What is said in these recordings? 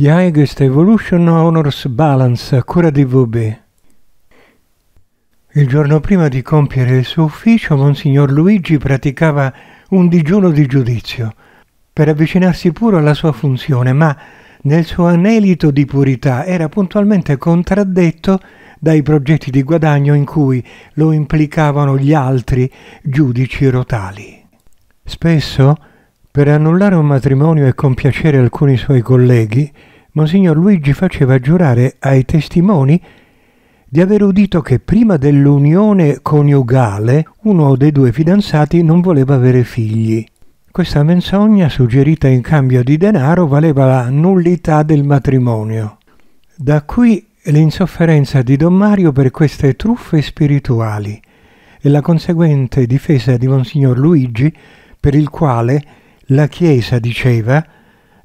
di Highest Evolution Honors Balance a cura di VB. Il giorno prima di compiere il suo ufficio, Monsignor Luigi praticava un digiuno di giudizio, per avvicinarsi pure alla sua funzione, ma nel suo anelito di purità era puntualmente contraddetto dai progetti di guadagno in cui lo implicavano gli altri giudici rotali. Spesso, per annullare un matrimonio e compiacere alcuni suoi colleghi, Monsignor Luigi faceva giurare ai testimoni di aver udito che prima dell'unione coniugale uno dei due fidanzati non voleva avere figli. Questa menzogna, suggerita in cambio di denaro, valeva la nullità del matrimonio. Da qui l'insofferenza di Don Mario per queste truffe spirituali e la conseguente difesa di Monsignor Luigi, per il quale la Chiesa diceva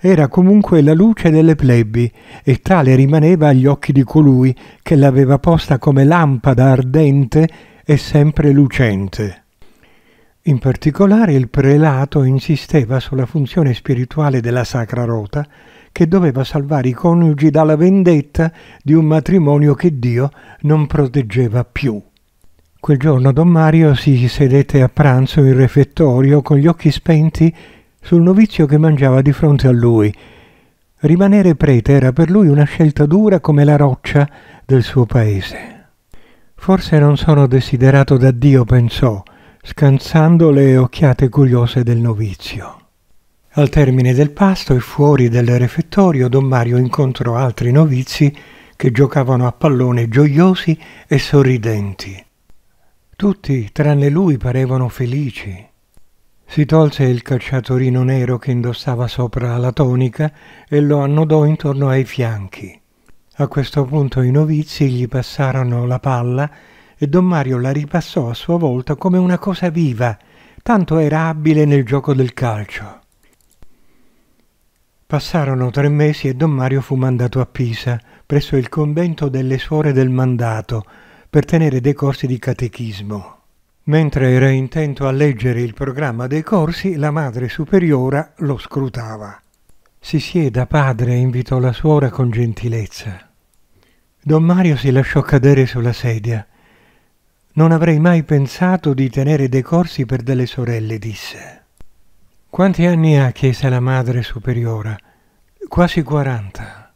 era comunque la luce delle plebi e tale rimaneva agli occhi di colui che l'aveva posta come lampada ardente e sempre lucente. In particolare il prelato insisteva sulla funzione spirituale della Sacra Rota, che doveva salvare i coniugi dalla vendetta di un matrimonio che Dio non proteggeva più. Quel giorno Don Mario si sedette a pranzo in refettorio con gli occhi spenti sul novizio che mangiava di fronte a lui. Rimanere prete era per lui una scelta dura come la roccia del suo paese. Forse non sono desiderato da Dio, pensò, scansando le occhiate curiose del novizio. Al termine del pasto e fuori del refettorio Don Mario incontrò altri novizi che giocavano a pallone gioiosi e sorridenti. Tutti, tranne lui, parevano felici. Si tolse il cacciatorino nero che indossava sopra la tonica e lo annodò intorno ai fianchi. A questo punto i novizi gli passarono la palla e Don Mario la ripassò a sua volta come una cosa viva, tanto era abile nel gioco del calcio. Passarono tre mesi e Don Mario fu mandato a Pisa, presso il convento delle suore del mandato, per tenere dei corsi di catechismo. Mentre era intento a leggere il programma dei corsi, la madre superiora lo scrutava. Si sieda, padre, invitò la suora con gentilezza. Don Mario si lasciò cadere sulla sedia. Non avrei mai pensato di tenere dei corsi per delle sorelle, disse. Quanti anni ha? chiese la madre superiora. Quasi quaranta.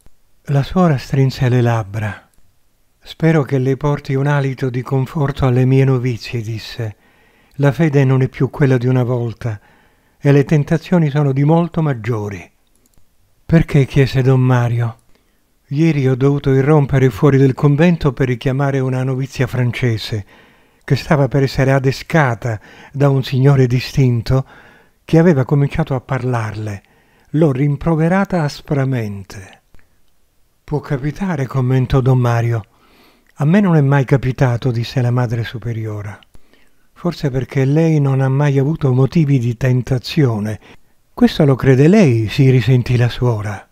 La suora strinse le labbra. Spero che le porti un alito di conforto alle mie novizie, disse. La fede non è più quella di una volta e le tentazioni sono di molto maggiori. Perché? chiese don Mario. Ieri ho dovuto irrompere fuori del convento per richiamare una novizia francese che stava per essere adescata da un signore distinto che aveva cominciato a parlarle. L'ho rimproverata aspramente. Può capitare, commentò don Mario. A me non è mai capitato, disse la Madre Superiora. Forse perché lei non ha mai avuto motivi di tentazione. Questo lo crede lei, si risentì la suora.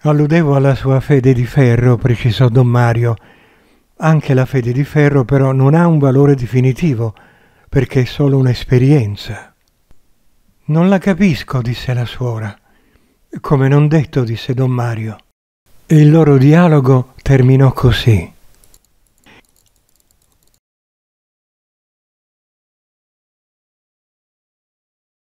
Alludevo alla sua fede di ferro, precisò Don Mario. Anche la fede di ferro però non ha un valore definitivo, perché è solo un'esperienza. Non la capisco, disse la suora. Come non detto, disse Don Mario. E il loro dialogo terminò così.